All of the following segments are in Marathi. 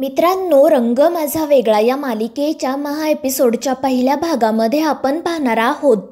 मित्रांनो रंग माझा वेगळा या मालिकेच्या महा एपिसोडच्या पहिल्या भागामध्ये आपण पाहणार आहोत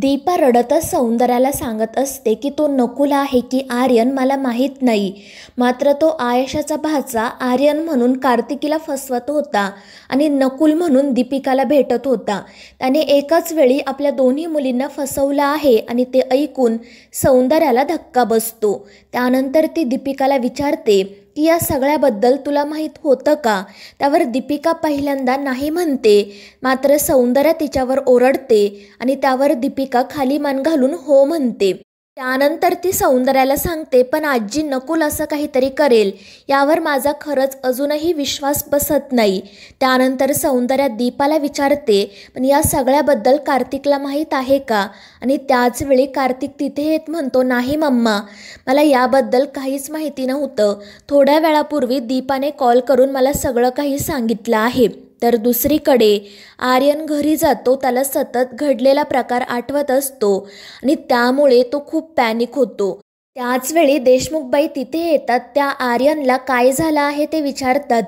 दीपा रडतच सौंदर्याला सांगत असते की तो नकुल आहे की आर्यन मला माहीत नाही मात्र तो आयशाचा भाचा आर्यन म्हणून कार्तिकीला फसवत होता आणि नकुल म्हणून दीपिकाला भेटत होता त्याने एकाच वेळी आपल्या दोन्ही मुलींना फसवलं आहे आणि ते ऐकून सौंदर्याला धक्का बसतो त्यानंतर ती दीपिकाला विचारते की या सगळ्याबद्दल तुला माहीत होतं का त्यावर दीपिका पहिल्यांदा नाही म्हणते मात्र सौंदर्य तिच्यावर ओरडते आणि त्यावर दीपिका खाली मान घालून हो म्हणते त्यानंतर ती सौंदर्याला सांगते पण आजी नकुल असं काहीतरी करेल यावर माझा खरंच अजूनही विश्वास बसत नाही त्यानंतर सौंदर्या दीपाला विचारते पण या सगळ्याबद्दल कार्तिकला माहीत आहे का आणि त्याचवेळी कार्तिक तिथे येत म्हणतो नाही मम्मा मला याबद्दल काहीच माहिती नव्हतं थोड्या वेळापूर्वी दीपाने कॉल करून मला सगळं काही सांगितलं आहे तर दुसरीकडे आर्यन घरी जातो त्याला सतत घडलेला प्रकार आठवत असतो आणि त्यामुळे तो खूप पॅनिक होतो त्याचवेळी देशमुखबाई तिथे येतात त्या आर्यनला काय झालं आहे ते विचारतात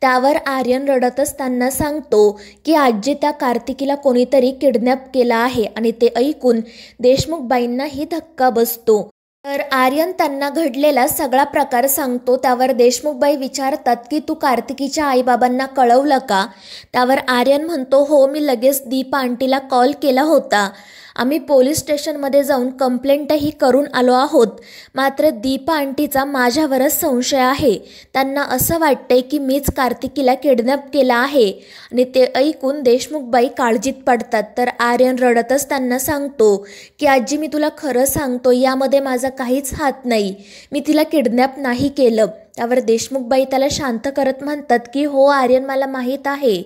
त्यावर आर्यन रडत असताना सांगतो की आजी त्या कार्तिकीला कोणीतरी किडनॅप केला आहे आणि ते ऐकून देशमुखबाईंनाही धक्का बसतो तर आर्यन त्यांना घडलेला सगळा प्रकार सांगतो त्यावर देशमुखबाई विचारतात की तू कार्तिकीच्या आईबाबांना कळवलं का त्यावर आर्यन म्हणतो हो मी लगेच दीपा आंटीला कॉल केला होता आम्ही पोलीस स्टेशनमध्ये जाऊन कंप्लेंटही करून आलो आहोत मात्र दीपा आंटीचा माझ्यावरच संशय आहे त्यांना असं वाटतंय की मीच कार्तिकीला किडनॅप केला आहे आणि ते ऐकून देशमुखबाई काळजीत पडतात तर आर्यन रडतच त्यांना सांगतो की आजी मी तुला खरं सांगतो यामध्ये माझा काहीच हात नाही मी तिला किडनॅप नाही केलं त्यावर देशमुखबाई त्याला शांत करत म्हणतात की हो आर्यन मला माहीत आहे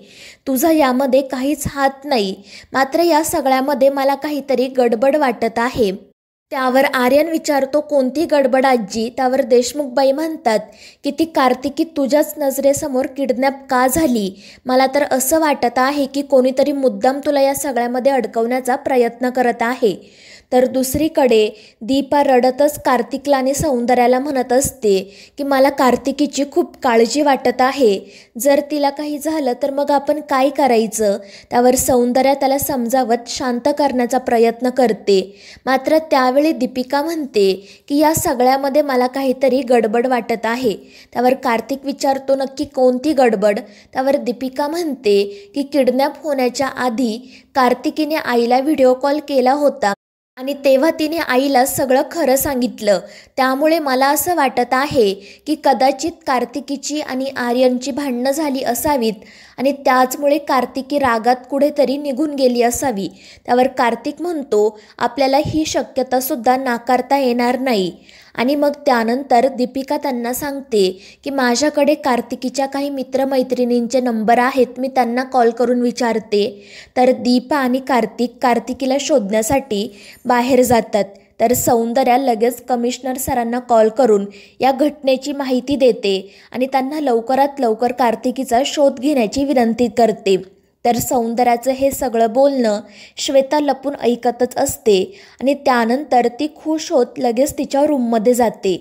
तुझा यामध्ये काहीच हात नाही मात्र या सगळ्यामध्ये मला काहीतरी गडबड वाटत आहे त्यावर आर्यन विचारतो कोणती गडबड आजी त्यावर देशमुखबाई म्हणतात की ती कार्तिकी तुझ्याच नजरेसमोर किडनॅप का झाली मला तर असं वाटत आहे की कोणीतरी मुद्दाम तुला या सगळ्यामध्ये अडकवण्याचा प्रयत्न करत आहे तर दुसरीकडे दीपा रडतच कार्तिकला आणि सौंदर्याला म्हणत असते की मला कार्तिकीची खूप काळजी वाटत आहे जर तिला काही झालं तर मग आपण काय करायचं त्यावर सौंदर्या त्याला समजावत शांत करण्याचा प्रयत्न करते मात्र त्या त्यावेळी दीपिका म्हणते की या सगळ्यामध्ये मला काहीतरी गडबड वाटत आहे त्यावर कार्तिक विचारतो नक्की कोणती गडबड त्यावर दीपिका म्हणते की किडनॅप होण्याच्या आधी कार्तिकीने आईला व्हिडिओ कॉल केला होता आणि तेव्हा तिने आईला सगळं खरं सांगितलं त्यामुळे मला असं वाटत आहे की कदाचित कार्तिकीची आणि आर्यनची भांडणं झाली असावीत आणि त्याचमुळे कार्तिकी रागात कुठेतरी निघून गेली असावी त्यावर कार्तिक म्हणतो आपल्याला ही शक्यतासुद्धा नाकारता येणार नाही आणि मग त्यानंतर दीपिका त्यांना सांगते की माझ्याकडे कार्तिकीच्या काही मित्रमैत्रिणींचे नंबर आहेत मी त्यांना कॉल करून विचारते तर दीपा आणि कार्तिक कार्तिकीला शोधण्यासाठी बाहेर जातात तर सौंदर्या लगेच कमिशनर सरांना कॉल करून या घटनेची माहिती देते आणि त्यांना लवकरात लवकर कार्तिकीचा शोध घेण्याची विनंती करते तर सौंदर्याचं हे सगळं बोलणं श्वेता लपून ऐकतच असते आणि त्यानंतर ती खुश होत लगेच तिच्या रूममध्ये जाते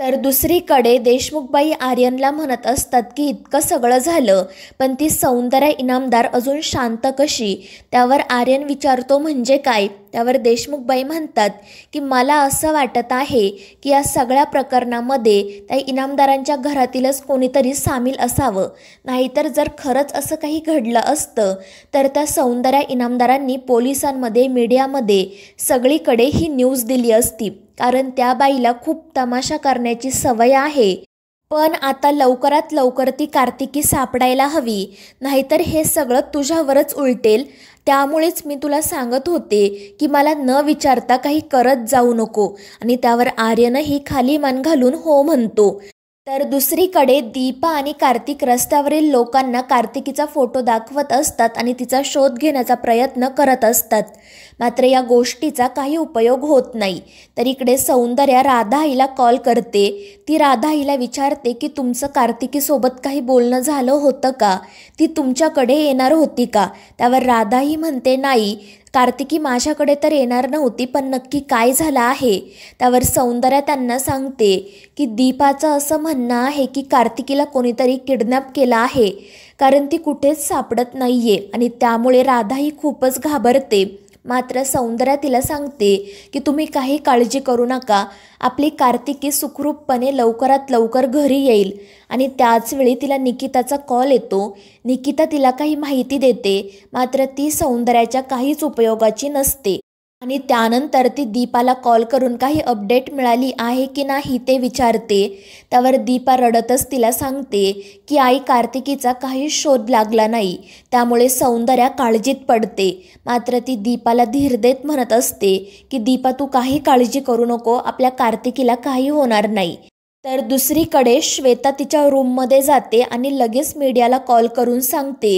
तर दुसरीकडे देशमुखबाई आर्यनला म्हणत असतात की इतकं सगळं झालं पण ती सौंदर्य इनामदार अजून शांत कशी त्यावर आर्यन विचारतो म्हणजे काय त्यावर देशमुखबाई म्हणतात की मला असं वाटत आहे की या सगळ्या प्रकरणामध्ये त्या इनामदारांच्या घरातीलच कोणीतरी सामील असावं नाहीतर जर खरंच असं काही घडलं असतं तर त्या सौंदर्या इनामदारांनी पोलिसांमध्ये मीडियामध्ये सगळीकडे ही न्यूज दिली असती कारण त्या बाईला खूप तमाशा करण्याची सवय आहे पण आता लवकरात लवकर ती कार्तिकी सापडायला हवी नाहीतर हे सगळं तुझ्यावरच उलटेल त्यामुळेच मी तुला सांगत होते की मला न विचारता काही करत जाऊ नको आणि त्यावर आर्यनही खाली मान घालून हो म्हणतो तर दुसरीकडे दीपा आणि कार्तिक रस्त्यावरील लोकांना कार्तिकीचा फोटो दाखवत असतात आणि तिचा शोध घेण्याचा प्रयत्न करत असतात मात्र या गोष्टीचा काही उपयोग होत नाही तर इकडे सौंदर्या राधा आईला कॉल करते ती राधा आईला विचारते की तुमचं कार्तिकीसोबत काही बोलणं झालं होतं का ती तुमच्याकडे येणार होती का त्यावर राधाही म्हणते नाही कार्तिकी माझ्याकडे तर येणार नव्हती पण नक्की काय झालं आहे त्यावर सौंदर्या त्यांना सांगते की दीपाचं असं म्हणणं आहे की कार्तिकीला कोणीतरी किडनॅप केला आहे कारण ती कुठेच सापडत नाही आहे आणि त्यामुळे राधाही खूपच घाबरते मात्र सौंदर्या तिला सांगते की तुम्ही काही काळजी करू नका आपली कार्तिकी सुखरूपपणे लवकरात लवकर घरी येईल आणि त्याचवेळी तिला निकिताचा कॉल येतो निकिता तिला काही माहिती देते मात्र ती सौंदर्याच्या काहीच उपयोगाची नसते आणि त्यानंतर ती दीपाला कॉल करून काही अपडेट मिळाली आहे की नाही ते विचारते त्यावर दीपा रडतच तिला सांगते की आई कार्तिकीचा काही शोध लागला नाही त्यामुळे सौंदर्या काळजीत पडते मात्र ती दीपाला धीर देत म्हणत असते की दीपा तू काही काळजी करू नको आपल्या कार्तिकीला काही होणार नाही तर दुसरीकडे श्वेता तिच्या रूममध्ये जाते आणि लगेच मीडियाला कॉल करून सांगते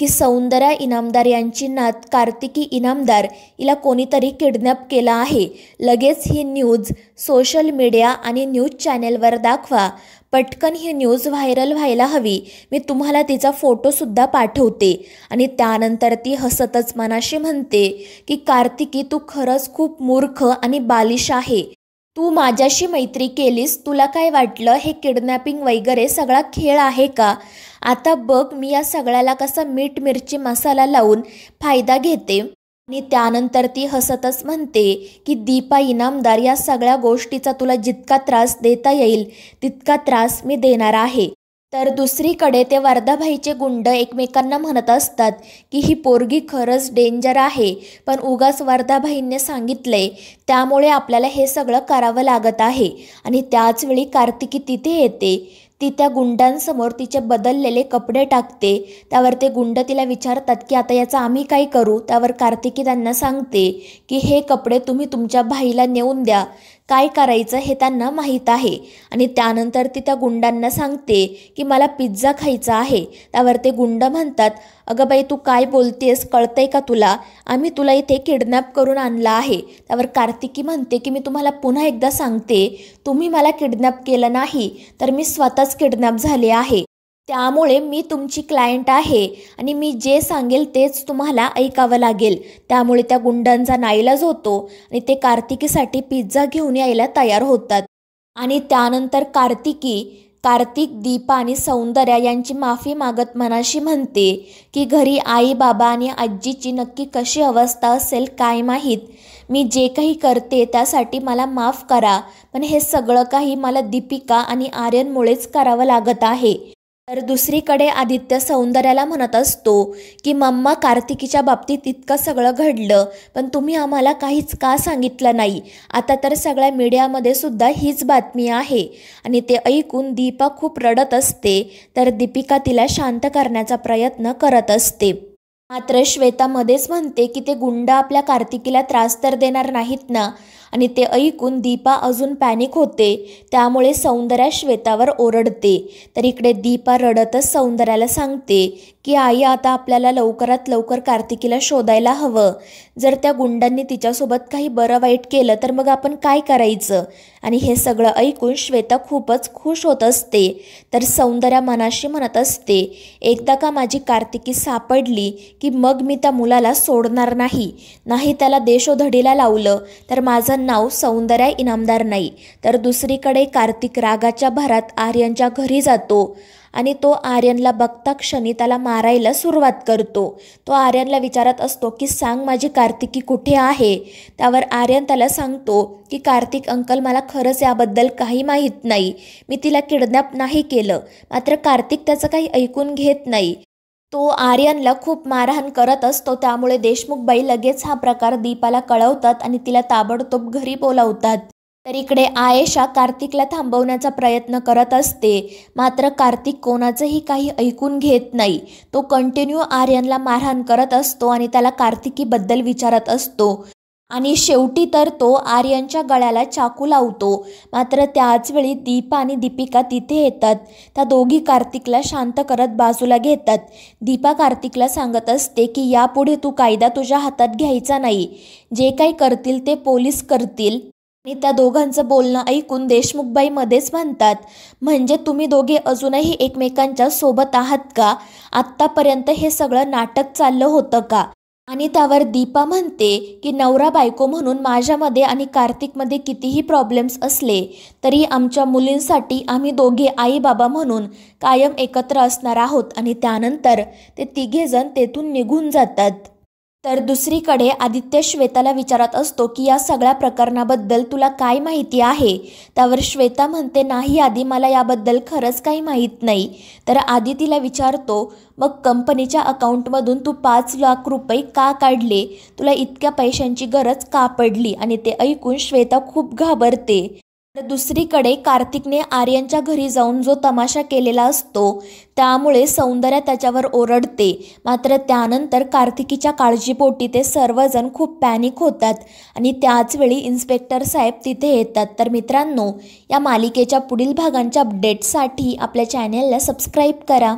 की सौंदर्या इनामदार यांची नात कार्तिकी इनामदार हिला कोणीतरी किडनॅप केला आहे लगेच ही न्यूज सोशल मीडिया आणि न्यूज चॅनेलवर दाखवा पटकन ही न्यूज व्हायरल व्हायला हवी मी तुम्हाला तिचा फोटोसुद्धा पाठवते आणि त्यानंतर ती हसतच मनाशी म्हणते की कार्तिकी तू खरंच खूप मूर्ख आणि बालिश आहे तू माझ्याशी मैत्री केलीस तुला काय वाटलं हे किडनॅपिंग वगैरे सगळा खेळ आहे का आता बघ मी या सगळ्याला कसा मीठ मिरची मसाला लावून फायदा घेते आणि त्यानंतर ती हसतच म्हणते की दीपा इनामदार या सगळ्या गोष्टीचा तुला जितका त्रास देता येईल तितका त्रास मी देणार आहे तर दुसरीकडे ते वर्धाभाईचे गुंड एकमेकांना म्हणत असतात की ही पोरगी खरंच डेंजर आहे पण उगाच वर्धाभाईंनी सांगितले त्यामुळे आपल्याला हे सगळं करावं लागत आहे आणि त्याचवेळी कार्तिकी तिथे येते ती त्या गुंडांसमोर तिचे बदललेले कपडे टाकते त्यावर ते गुंड तिला विचारतात की आता याचं आम्ही काय करू त्यावर कार्तिकी त्यांना सांगते की हे कपडे तुम्ही तुमच्या भाईला नेऊन द्या काय करायचं हे त्यांना माहीत आहे आणि त्यानंतर ती त्या गुंडांना सांगते की मला पिझ्झा खायचा आहे त्यावर ते गुंड म्हणतात अगं बाई तू काय बोलतेस कळतंय का तुला आम्ही तुला इथे किडनॅप करून आणला आहे त्यावर कार्तिकी म्हणते की मी तुम्हाला पुन्हा एकदा सांगते तुम्ही मला किडनॅप केलं नाही तर मी स्वतःच किडनॅप झाले आहे त्यामुळे मी तुमची क्लायंट आहे आणि मी जे सांगेल तेच तुम्हाला ऐकावं लागेल त्यामुळे त्या गुंडांचा नाईलाज होतो आणि ते कार्तिकीसाठी पिझ्झा घेऊन यायला तयार होतात आणि त्यानंतर कार्तिकी कार्तिक दीपा आणि सौंदर्या यांची माफी मागत मनाशी म्हणते की घरी आई बाबा आणि आजीची नक्की कशी अवस्था असेल काय माहीत मी जे काही करते त्यासाठी मला माफ करा पण हे सगळं काही मला दीपिका आणि आर्यनमुळेच करावं लागत आहे तर दुसरीकडे आदित्य सौंदर्याला म्हणत असतो की मम्मा कार्तिकीच्या बाबतीत इतकं सगळं घडलं पण तुम्ही आम्हाला काहीच का सांगितलं नाही आता तर सगळ्या मीडियामध्ये सुद्धा हीच बातमी आहे आणि ते ऐकून दीपा खूप रडत असते तर दीपिका तिला शांत करण्याचा प्रयत्न करत असते मात्र श्वेता मध्येच म्हणते की ते गुंड आपल्या कार्तिकीला त्रास तर देणार नाहीत ना आणि ते ऐकून दीपा अजून पॅनिक होते त्यामुळे सौंदर्या श्वेतावर ओरडते तर इकडे दीपा रडतच सौंदर्याला सांगते की आई आता आपल्याला लवकरात लवकर कार्तिकीला शोधायला हवं जर त्या गुंडांनी तिच्यासोबत काही बरं वाईट केलं तर मग आपण काय करायचं आणि हे सगळं ऐकून श्वेता खूपच खुश होत असते तर सौंदर्या मनाशी म्हणत असते एकदा का माझी कार्तिकी सापडली की मग मी त्या मुलाला सोडणार नाही नाही त्याला देशोधडीला लावलं तर माझं नाव सौंदर्या इनामदार नाही तर दुसरीकडे कार्तिक रागाच्या भरात आर्यांच्या घरी जातो आणि तो आर्यनला बघता क्षणी त्याला मारायला सुरुवात करतो तो आर्यनला विचारत असतो की सांग माझी कार्तिकी कुठे आहे त्यावर आर्यन त्याला सांगतो की कार्तिक अंकल मला खरंच याबद्दल काही माहीत नाही मी तिला किडनॅप नाही केलं मात्र कार्तिक त्याचं काही ऐकून घेत नाही तो आर्यनला खूप मारहाण करत असतो त्यामुळे देशमुखबाई लगेच हा प्रकार दीपाला कळवतात आणि तिला ताबडतोब घरी बोलावतात तर इकडे आयेशा कार्तिकला थांबवण्याचा प्रयत्न करत असते मात्र कार्तिक कोणाचंही काही ऐकून घेत नाही तो कंटिन्यू आर्यनला मारहाण करत असतो आणि त्याला कार्तिकीबद्दल विचारत असतो आणि शेवटी तर तो आर्यनच्या गळ्याला चाकू लावतो मात्र त्याच वेळी दीपा आणि दीपिका तिथे येतात त्या दोघी कार्तिकला शांत करत बाजूला घेतात दीपा कार्तिकला सांगत असते की यापुढे तू कायदा तुझ्या हातात घ्यायचा नाही जे काही करतील ते पोलीस करतील आणि त्या दोघांचं बोलणं ऐकून देशमुखबाई मध्येच म्हणतात म्हणजे तुम्ही दोघे अजूनही एकमेकांच्या सोबत आहात का आत्तापर्यंत हे सगळं नाटक चाललं होतं का आणि त्यावर दीपा म्हणते की नवरा बायको म्हणून माझ्यामध्ये आणि कार्तिकमध्ये कितीही प्रॉब्लेम्स असले तरी आमच्या मुलींसाठी आम्ही दोघे आई बाबा म्हणून कायम एकत्र असणार आहोत आणि त्यानंतर ते तिघेजण तेथून निघून जातात तर दुसरीकडे आदित्य श्वेताला विचारत असतो की या सगळ्या प्रकरणाबद्दल तुला काय माहिती आहे त्यावर श्वेता म्हणते नाही आधी मला याबद्दल खरंच काही माहीत नाही तर आधी तिला विचारतो मग कंपनीच्या अकाउंटमधून तू पाच लाख रुपये का काढले तुला इतक्या पैशांची गरज का पडली आणि ते ऐकून श्वेता खूप घाबरते तर दुसरीकडे कार्तिकने आर्यनच्या घरी जाऊन जो तमाशा केलेला असतो त्यामुळे सौंदर्या त्याच्यावर ओरडते मात्र त्यानंतर कार्तिकीच्या काळजीपोटी ते सर्वजण खूप पॅनिक होतात आणि त्याचवेळी इन्स्पेक्टर साहेब तिथे येतात तर मित्रांनो या मालिकेच्या पुढील भागांच्या अपडेटसाठी आपल्या चॅनेलला सबस्क्राईब करा